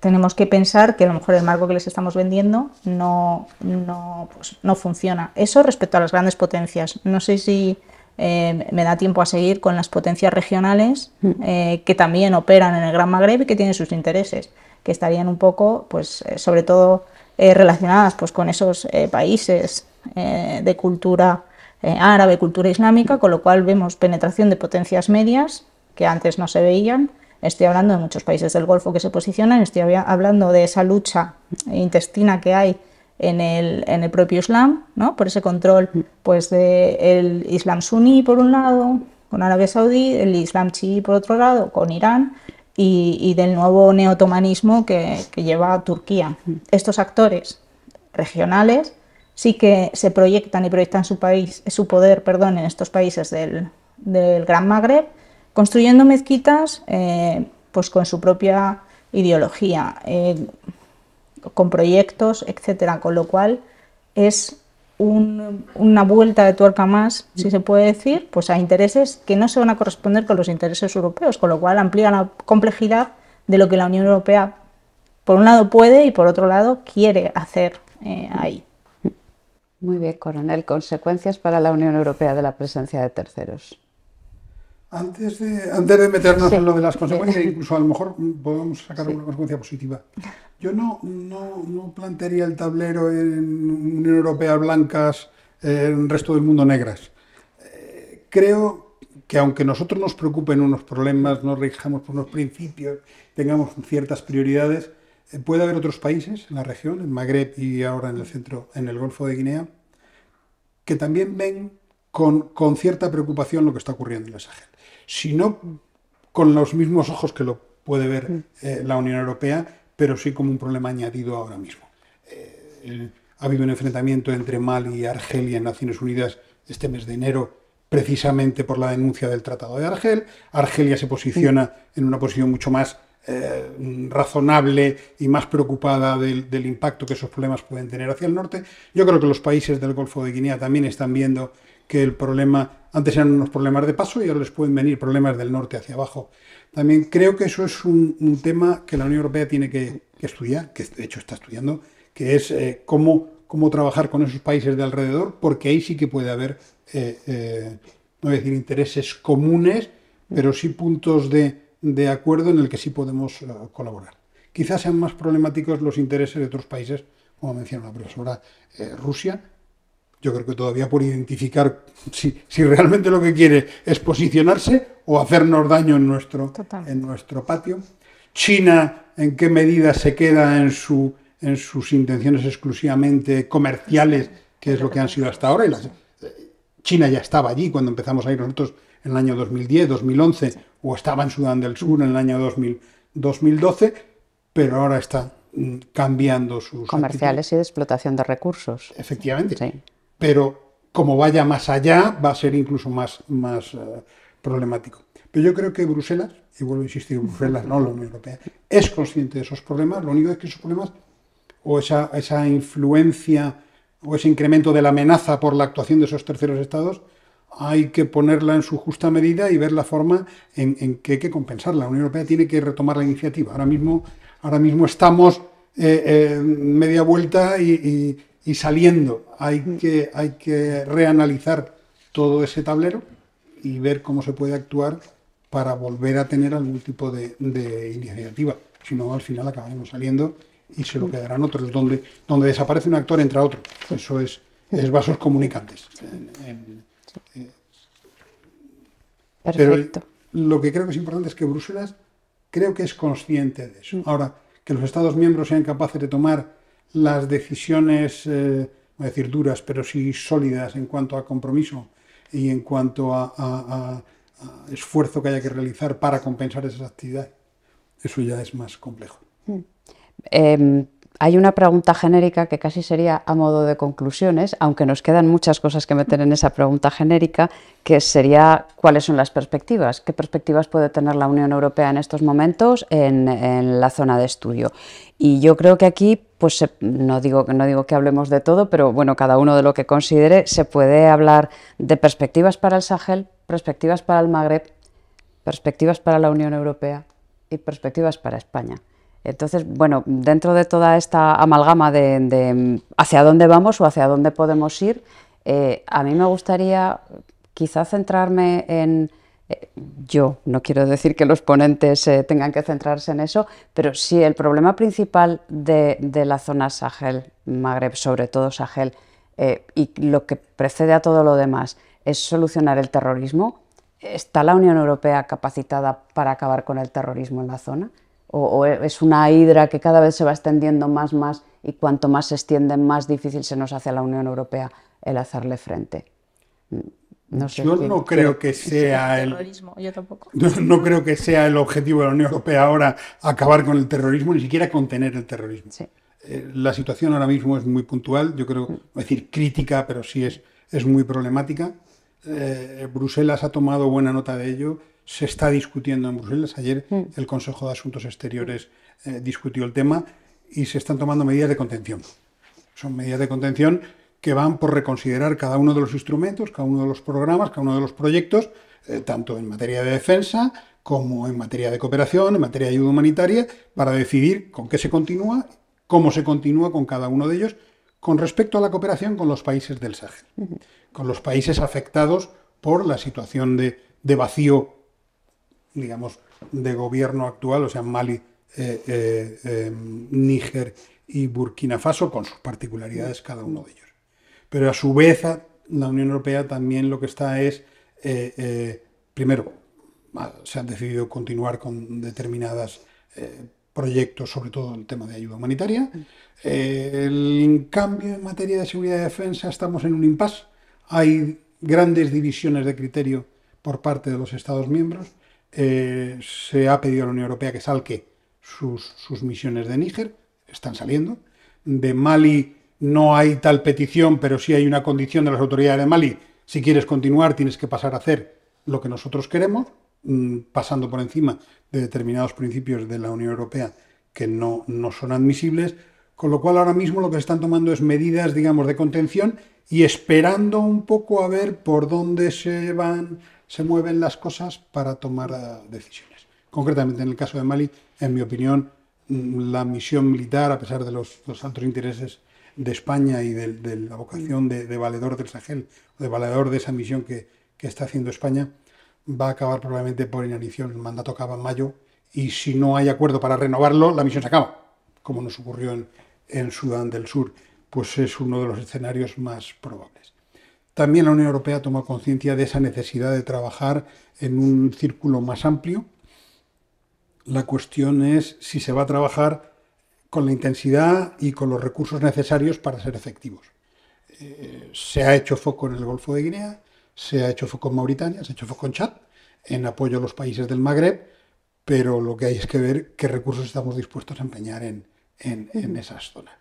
Speaker 2: tenemos que pensar que a lo mejor el marco que les estamos vendiendo no, no, pues, funciona. Eso respecto a las grandes potencias. No sé si eh, me da tiempo a seguir con las potencias regionales mm. que también operan en el Gran Magreb y que tienen sus intereses, que estarían un poco, pues, sobre todo relacionadas pues, con esos países de cultura eh, árabe, cultura islámica, con lo cual vemos penetración de potencias medias que antes no se veían. Estoy hablando de muchos países del Golfo que se posicionan, estoy hablando de esa lucha intestina que hay en el, en el propio Islam, ¿no? por ese control pues, del Islam suní por un lado, con Arabia Saudí, el Islam chií por otro lado, con Irán, y, del nuevo neotomanismo que, lleva Turquía. Estos actores regionales sí que se proyectan y proyectan su, país, su poder perdón, en estos países del, Gran Magreb, construyendo mezquitas eh, pues con su propia ideología, eh, con proyectos, etcétera, con lo cual es una vuelta de tuerca más, si se puede decir, pues a intereses que no se van a corresponder con los intereses europeos, con lo cual amplía la complejidad de lo que la Unión Europea, por un lado, puede y por otro lado, quiere hacer eh, ahí. Muy bien, coronel. Consecuencias para la Unión Europea
Speaker 1: de la presencia de terceros.
Speaker 3: Antes de, antes de meternos en lo de las consecuencias, incluso a lo mejor podemos sacar una consecuencia positiva. Yo no, no, no, plantearía el tablero en Unión Europea blancas, en el resto del mundo negras. Eh, creo que aunque nosotros nos preocupen unos problemas, nos rijamos por unos principios, tengamos ciertas prioridades, eh, puede haber otros países en la región, en Magreb y ahora en el centro, en el Golfo de Guinea, que también ven con, cierta preocupación lo que está ocurriendo en el Sahel. Si no con los mismos ojos que lo puede ver mm. eh, la Unión Europea, pero sí como un problema añadido ahora mismo. Eh, ha habido un enfrentamiento entre Mali y Argelia en Naciones Unidas este mes de enero, precisamente por la denuncia del Tratado de Argel. Argelia se posiciona mm. en una posición mucho más eh, razonable y más preocupada del, impacto que esos problemas pueden tener hacia el norte. Yo creo que los países del Golfo de Guinea también están viendo que el problema, antes eran unos problemas de paso y ahora les pueden venir problemas del norte hacia abajo. También creo que eso es un, tema que la Unión Europea tiene que, estudiar, que de hecho está estudiando, que es eh, cómo, cómo trabajar con esos países de alrededor, porque ahí sí que puede haber, eh, no decir intereses comunes, pero sí puntos de, de acuerdo en el que sí podemos eh, colaborar. Quizás sean más problemáticos los intereses de otros países, como menciona la profesora, eh, Rusia. Yo creo que todavía por identificar si, realmente lo que quiere es posicionarse o hacernos daño en nuestro, en nuestro patio. China, en qué medida se queda en, su, en sus intenciones exclusivamente comerciales, que es lo que han sido hasta ahora. Y eh, China ya estaba allí cuando empezamos a ir nosotros en el año 2010, 2011, o estaba en Sudán del Sur en el año 2012, pero ahora está mm, cambiando sus... Comerciales y de explotación de recursos. Efectivamente. Pero como vaya más allá, va a ser incluso más, más eh, problemático. Pero yo creo que Bruselas, y vuelvo a insistir, Bruselas, no la Unión Europea, es consciente de esos problemas. Lo único es que esos problemas o esa, esa influencia o ese incremento de la amenaza por la actuación de esos terceros estados hay que ponerla en su justa medida y ver la forma en, que hay que compensarla. La Unión Europea tiene que retomar la iniciativa. Ahora mismo, ahora mismo estamos eh, eh, media vuelta y, saliendo. Hay mm. que, hay reanalizar todo ese tablero y ver cómo se puede actuar para volver a tener algún tipo de, iniciativa. Si no, al final acabaremos saliendo y se lo mm. quedarán otros. Donde, donde desaparece un actor entra otro. Eso es, es vasos comunicantes. Perfecto. Pero lo que creo que es importante es que Bruselas creo que es consciente de eso. Ahora, que los Estados miembros sean capaces de tomar las decisiones, eh, voy a decir duras, pero sí sólidas en cuanto a compromiso y en cuanto a, esfuerzo que haya que realizar para compensar esas actividades, eso ya es más complejo.
Speaker 1: Mm. Em, hay una pregunta genérica que casi sería a modo de conclusiones, aunque nos quedan muchas cosas que meter en esa pregunta genérica, que sería cuáles son las perspectivas, qué perspectivas puede tener la Unión Europea en estos momentos en, la zona de estudio. Y yo creo que aquí, pues no digo, no digo que hablemos de todo, pero bueno, cada uno de lo que considere, se puede hablar de perspectivas para el Sahel, perspectivas para el Magreb, perspectivas para la Unión Europea y perspectivas para España. Entonces, bueno, dentro de toda esta amalgama de, hacia dónde vamos o hacia dónde podemos ir, eh, a mí me gustaría quizá centrarme en, eh, yo no quiero decir que los ponentes eh, tengan que centrarse en eso, pero si el problema principal de la zona Sahel, Magreb, sobre todo Sahel, y lo que precede a todo lo demás, es solucionar el terrorismo. ¿Está la Unión Europea capacitada para acabar con el terrorismo en la zona? o, es una hidra que cada vez se va extendiendo más, más y cuanto más se extiende, más difícil se nos hace a la Unión Europea el hacerle frente. Mm, no sé yo no creo que sea el, No,
Speaker 3: creo que sea el objetivo de la Unión Europea ahora acabar con el terrorismo, ni siquiera contener el terrorismo. Eh, la situación ahora mismo es muy puntual, yo creo, mm. decir crítica, pero sí es, muy problemática. Eh, Bruselas ha tomado buena nota de ello se está discutiendo en Bruselas. Ayer mm. el Consejo de Asuntos Exteriores eh, discutió el tema y se están tomando medidas de contención. Son medidas de contención que van por reconsiderar cada uno de los instrumentos, cada uno de los programas, cada uno de los proyectos, eh, tanto en materia de defensa como en materia de cooperación, en materia de ayuda humanitaria, para decidir con qué se continúa, cómo se continúa con cada uno de ellos, con respecto a la cooperación con los países del Sahel, con los países afectados por la situación de, de vacío digamos, de gobierno actual, o sea, Mali, eh, eh, em, Níger y Burkina Faso, con sus particularidades cada uno de ellos. Pero a su vez, la Unión Europea también lo que está es, eh, primero, se han decidido continuar con determinados proyectos, sobre todo el tema de ayuda humanitaria. En cambio en materia de seguridad y defensa estamos en un impasse. Hay grandes divisiones de criterio por parte de los Estados miembros. Eh, se ha pedido a la Unión Europea que salque sus, sus misiones de Níger, están saliendo. De Mali no hay tal petición, pero sí hay una condición de las autoridades de Mali. Si quieres continuar, tienes que pasar a hacer lo que nosotros queremos, mm, pasando por encima de determinados principios de la Unión Europea que no, no son admisibles. Con lo cual ahora mismo lo que están tomando es medidas, digamos, de contención y esperando un poco a ver por dónde se van se mueven las cosas para tomar eh, decisiones. Concretamente en el caso de Mali, en mi opinión, mm, la misión militar, a pesar de los, altos intereses de España y de, la vocación de, valedor del Sahel, de valedor de esa misión que, está haciendo España, va a acabar probablemente por inanición. El mandato acaba en mayo y si no hay acuerdo para renovarlo, la misión se acaba, como nos ocurrió en Sudán del Sur, pues es uno de los escenarios más probables. También la Unión Europea toma conciencia de esa necesidad de trabajar en un círculo más amplio. La cuestión es si se va a trabajar con la intensidad y con los recursos necesarios para ser efectivos. Eh, se ha hecho foco en el Golfo de Guinea, se ha hecho foco en Mauritania, se ha hecho foco en Chad, en apoyo a los países del Magreb, pero lo que hay es que ver qué recursos estamos dispuestos a empeñar en, en, en esas zonas.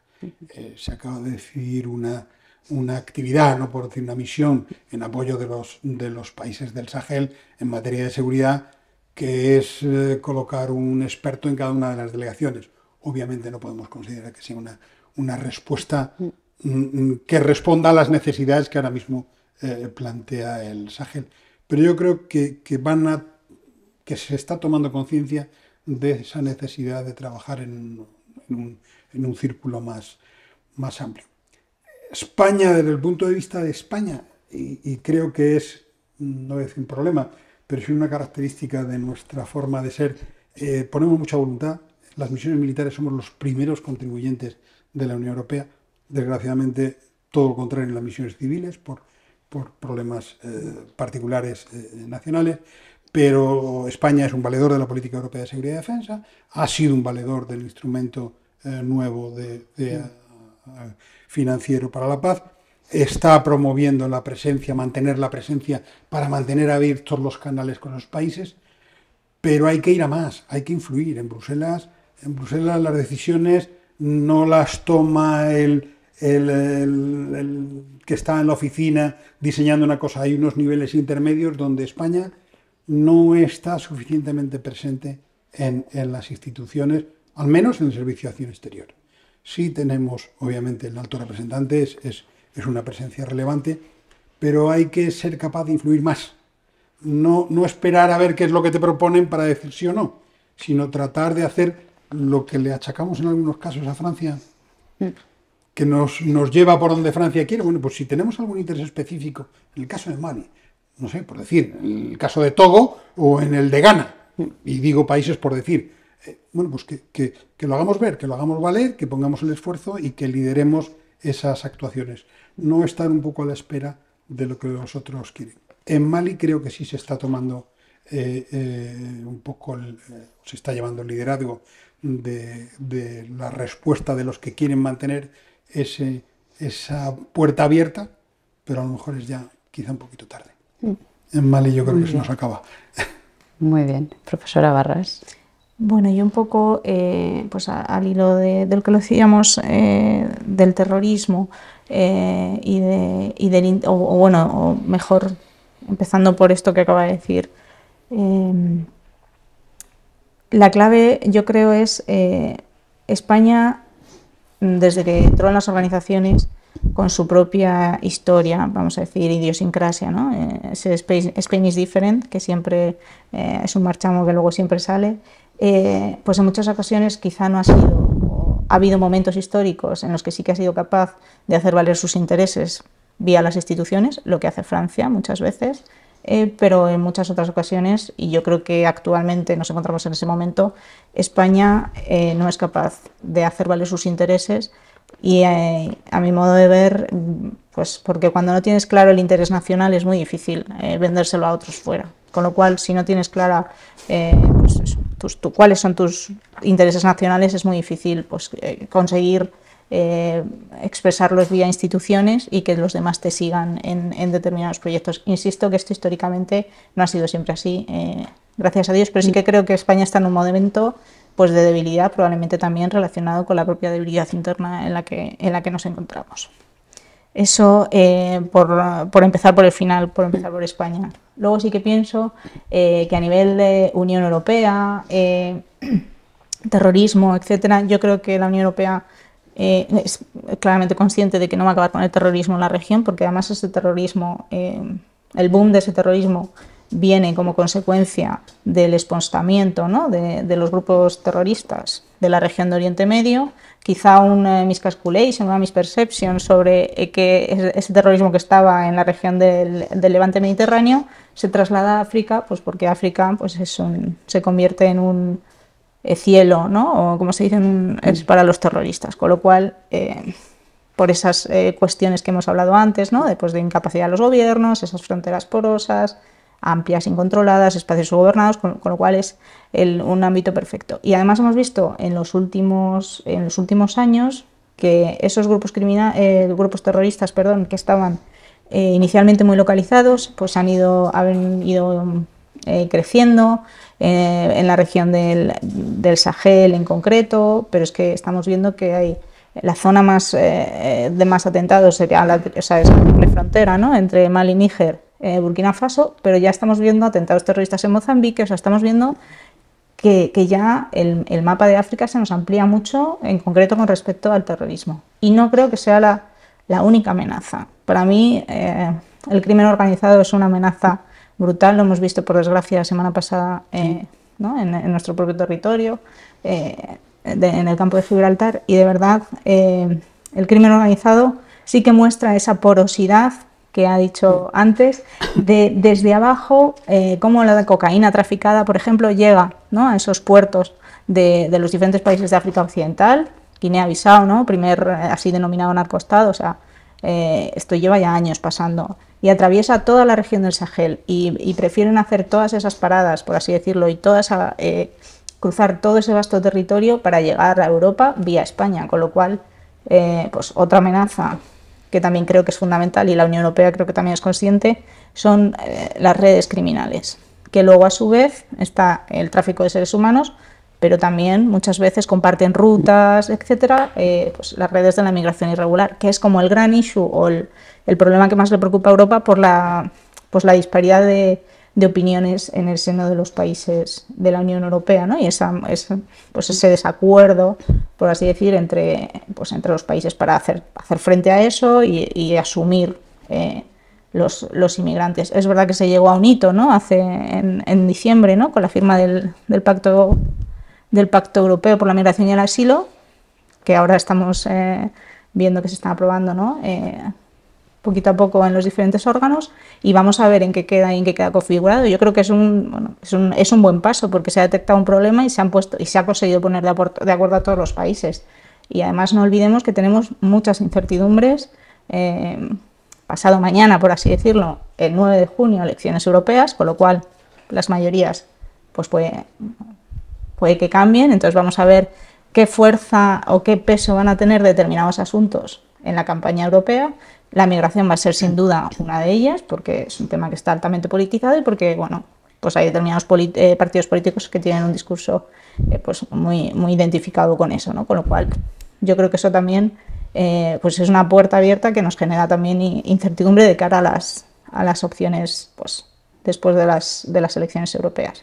Speaker 3: Eh, se acaba de decidir una una actividad, no por decir una misión, en apoyo de los, de los países del Sahel en materia de seguridad, que es eh, colocar un experto en cada una de las delegaciones. Obviamente no podemos considerar que sea una, una respuesta mm, mm, que responda a las necesidades que ahora mismo eh, plantea el Sahel. Pero yo creo que, van a, que se está tomando conciencia de esa necesidad de trabajar en, un, en un círculo más, más amplio. España, desde el punto de vista de España, y, creo que es, no es un problema, pero es una característica de nuestra forma de ser, eh, ponemos mucha voluntad. Las misiones militares somos los primeros contribuyentes de la Unión Europea. Desgraciadamente, todo lo contrario en las misiones civiles, por, por problemas eh, particulares eh, nacionales. Pero España es un valedor de la política europea de seguridad y defensa, ha sido un valedor del instrumento nuevo de, financiero para la paz, está promoviendo la presencia, mantener la presencia para mantener abiertos los canales con los países, pero hay que ir a más, hay que influir en Bruselas. En Bruselas las decisiones no las toma el, que está en la oficina diseñando una cosa. Hay unos niveles intermedios donde España no está suficientemente presente en, en las instituciones, al menos en el Servicio de Acción Exterior. Sí tenemos, obviamente, el alto representante es, una presencia relevante, pero hay que ser capaz de influir más. No, no esperar a ver qué es lo que te proponen para decir sí o no, sino tratar de hacer lo que le achacamos en algunos casos a Francia, mm. que nos, nos lleva por donde Francia quiere. Bueno, pues si tenemos algún interés específico, en el caso de Mali, no sé, por decir, en el caso de Togo o en el de Ghana, mm. y digo países por decir, eh, bueno, pues que, lo hagamos ver, que lo hagamos valer, que pongamos el esfuerzo y que lideremos esas actuaciones. No estar un poco a la espera de lo que los otros quieren. En Mali creo que sí se está tomando eh, eh, un poco, se está llevando el liderazgo de, la respuesta de los que quieren mantener esa puerta abierta, pero a lo mejor es ya quizá un poquito tarde. Mm. En Mali yo creo que se nos acaba. Muy bien, profesora Barras.
Speaker 2: Bueno, y un poco eh, pues al hilo del que lo decíamos eh, del terrorismo eh, y, de, o, bueno, mejor empezando por esto que acaba de decir, em, la clave yo creo es España, mm, desde que entró en las organizaciones, con su propia historia, vamos a decir, idiosincrasia, ¿no? Ese Spain is different, que siempre es un marchamo que luego siempre sale, eh, pues en muchas ocasiones quizá no ha sido, ha habido momentos históricos en los que sí que ha sido capaz de hacer valer sus intereses vía las instituciones, lo que hace Francia muchas veces, eh, pero en muchas otras ocasiones, y yo creo que actualmente nos encontramos en ese momento, España eh, no es capaz de hacer valer sus intereses y a mi modo de ver, pues porque cuando no tienes claro el interés nacional es muy difícil vendérselo a otros fuera. Con lo cual, si no tienes clara eh, pues tus, cuáles son tus intereses nacionales, es muy difícil pues, eh, conseguir eh, expresarlos vía instituciones y que los demás te sigan en, determinados proyectos. Insisto que esto históricamente no ha sido siempre así, gracias a Dios, pero sí que creo que España está en un momento pues de debilidad, probablemente también relacionado con la propia debilidad interna en la que, en la que nos encontramos. Eso eh, por, empezar por el final, por empezar por España. Luego sí que pienso eh, que a nivel de Unión Europea, eh, terrorismo, etcétera, yo creo que la Unión Europea es claramente consciente de que no va a acabar con el terrorismo en la región, porque además ese terrorismo, el boom de ese terrorismo viene como consecuencia del esponstamiento de, los grupos terroristas de la región de Oriente Medio, quizá un eh, miscalculation, una misperception sobre eh, que ese terrorismo que estaba en la región del, Levante Mediterráneo se traslada a África, pues porque África pues se convierte en un eh, cielo, ¿no? o como se dice, para los terroristas, con lo cual... por esas cuestiones que hemos hablado antes, ¿no? de incapacidad de los gobiernos, esas fronteras porosas, amplias, incontroladas, espacios gobernados, con, lo cual es un ámbito perfecto. Y además hemos visto en los últimos, en los últimos años que esos grupos, eh, grupos terroristas perdón, que estaban eh, inicialmente muy localizados, pues han ido, han ido eh, creciendo en la región del, del Sahel en concreto, pero es que estamos viendo que hay la zona más de más atentados sería la, frontera ¿no? entre Mali y Níger eh, Burkina Faso, pero ya estamos viendo atentados terroristas en Mozambique, o sea, estamos viendo que, ya el, mapa de África se nos amplía mucho, en concreto con respecto al terrorismo. Y no creo que sea la, única amenaza. Para mí, eh, el crimen organizado es una amenaza brutal, lo hemos visto por desgracia la semana pasada eh, en, nuestro propio territorio, en el campo de Gibraltar, y de verdad el crimen organizado sí que muestra esa porosidad que ha dicho antes, de desde abajo, eh, cómo la cocaína traficada, por ejemplo, llega ¿no? a esos puertos de, los diferentes países de África Occidental, Guinea-Bissau, ¿no? primer eh, así denominado narcostado, o sea, eh, esto lleva ya años pasando, y atraviesa toda la región del Sahel, y, prefieren hacer todas esas paradas, por así decirlo, y todas a, eh, cruzar todo ese vasto territorio para llegar a Europa vía España, con lo cual, pues otra amenaza que también creo que es fundamental y la Unión Europea creo que también es consciente, son eh, las redes criminales, que luego a su vez está el tráfico de seres humanos, pero también muchas veces comparten rutas, etcétera, eh, pues las redes de la migración irregular, que es como el gran issue o el, problema que más le preocupa a Europa por la, pues la disparidad de, de opiniones en el seno de los países de la Unión Europea, ¿no? Y esa, pues ese desacuerdo, por así decir, entre, pues entre los países para hacer, hacer frente a eso y, asumir eh, los, los, inmigrantes. Es verdad que se llegó a un hito, ¿no? Hace en, en diciembre, ¿no? Con la firma del, del, pacto del Pacto Europeo por la Migración y el Asilo, que ahora estamos eh, viendo que se está aprobando, ¿no? Eh, poquito a poco en los diferentes órganos y vamos a ver en qué queda y en qué queda configurado. Yo creo que es un, bueno, es un, buen paso porque se ha detectado un problema y se, han puesto, y se ha conseguido poner de, acuerdo a todos los países. Y además no olvidemos que tenemos muchas incertidumbres. Eh, pasado mañana, por así decirlo, el 9 de junio, elecciones europeas, con lo cual las mayorías pues puede, puede que cambien. Entonces vamos a ver qué fuerza o qué peso van a tener determinados asuntos en la campaña europea la migración va a ser sin mm. duda una de ellas, porque es un tema que está altamente politizado y porque, bueno, pues hay determinados eh, partidos políticos que tienen un discurso eh, pues muy, muy identificado con eso, ¿no? Con lo cual, yo creo que eso también eh, pues es una puerta abierta que nos genera también incertidumbre de cara a las, a las opciones pues, después de las, de las elecciones europeas.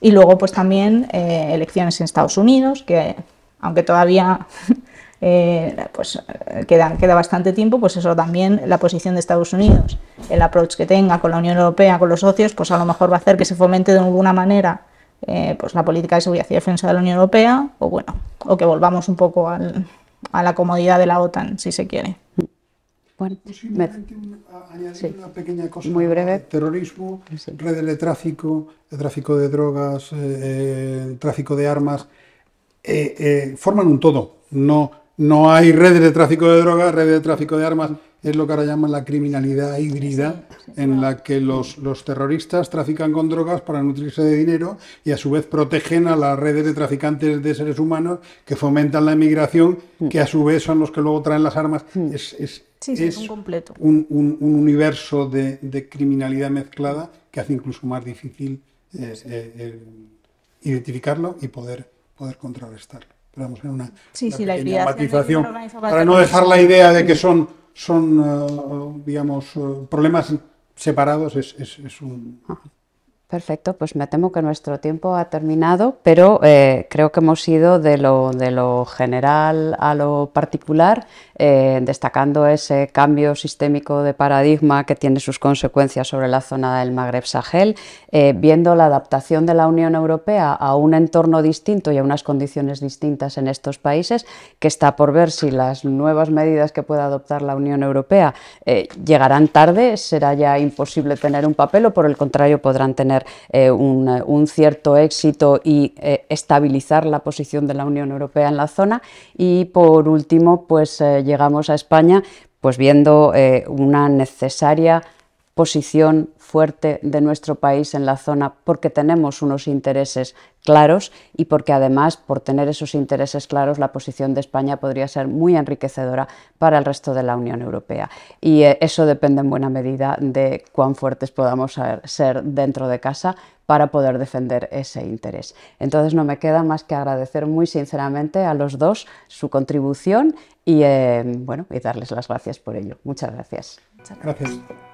Speaker 2: Y luego, pues también elecciones en Estados Unidos, que aunque todavía Eh, pues eh, queda, queda bastante tiempo, pues eso también la posición de Estados Unidos, el approach que tenga con la Unión Europea, con los socios, pues a lo mejor va a hacer que se fomente de alguna manera eh, pues la política de seguridad y defensa de la Unión Europea, o bueno, o que volvamos un poco a la comodidad de la OTAN, si se quiere.
Speaker 3: Bueno, una pequeña cosa. Muy breve. Terrorismo, redes de tráfico, tráfico de drogas, tráfico de armas, forman un todo. No no hay redes de tráfico de drogas, redes de tráfico de armas, es lo que ahora llaman la criminalidad híbrida, en la que los, terroristas trafican con drogas para nutrirse de dinero y a su vez protegen a las redes de traficantes de seres humanos que fomentan la emigración, mm. que a su vez son los que luego traen las armas. Mm. Es, es, un, completo. Un, universo de, criminalidad mezclada que hace incluso más difícil eh, eh, identificarlo y poder, poder contrarrestarlo una, sí, sí, la para no dejar la idea de que son, son eh, digamos, eh, problemas separados, es, es, un...
Speaker 1: Ah, perfecto, pues me temo que nuestro tiempo ha terminado, pero eh, creo que hemos ido de lo, de lo general a lo particular eh, destacando ese cambio sistémico de paradigma que tiene sus consecuencias sobre la zona del Magreb Sahel, eh, viendo la adaptación de la Unión Europea a un entorno distinto y a unas condiciones distintas en estos países, que está por ver si las nuevas medidas que pueda adoptar la Unión Europea eh, llegarán tarde, será ya imposible tener un papel o por el contrario podrán tener un, un, cierto éxito y estabilizar la posición de la Unión Europea en la zona. Y por último, pues llegamos a España, pues viendo eh, una necesaria posición fuerte de nuestro país en la zona porque tenemos unos intereses claros y porque además, por tener esos intereses claros, la posición de España podría ser muy enriquecedora para el resto de la Unión Europea. Y eh, eso depende en buena medida de cuán fuertes podamos ser dentro de casa para poder defender ese interés. Entonces no me queda más que agradecer muy sinceramente a los dos su contribución y, eh, bueno, y darles las gracias por ello. Muchas gracias.
Speaker 3: Muchas gracias.